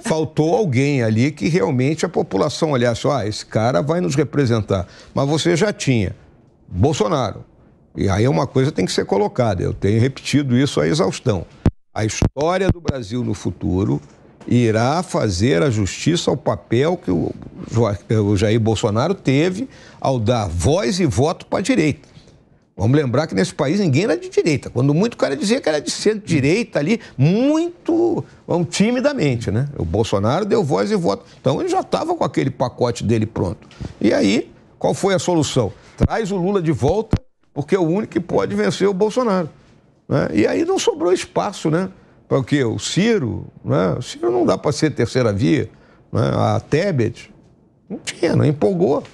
faltou alguém ali que realmente a população olhasse, ah, esse cara vai nos representar. Mas você já tinha Bolsonaro. E aí uma coisa tem que ser colocada, eu tenho repetido isso à exaustão. A história do Brasil no futuro irá fazer a justiça ao papel que o Jair Bolsonaro teve ao dar voz e voto para a direita. Vamos lembrar que nesse país ninguém era de direita. Quando muito o cara dizia que era de centro-direita ali, muito vamos, timidamente, né? O Bolsonaro deu voz e voto. Então ele já estava com aquele pacote dele pronto. E aí, qual foi a solução? Traz o Lula de volta, porque é o único que pode vencer o Bolsonaro. Né? E aí não sobrou espaço, né? Para o quê? O Ciro, né? O Ciro não dá para ser terceira via. Né? A Tebet, não tinha, não empolgou.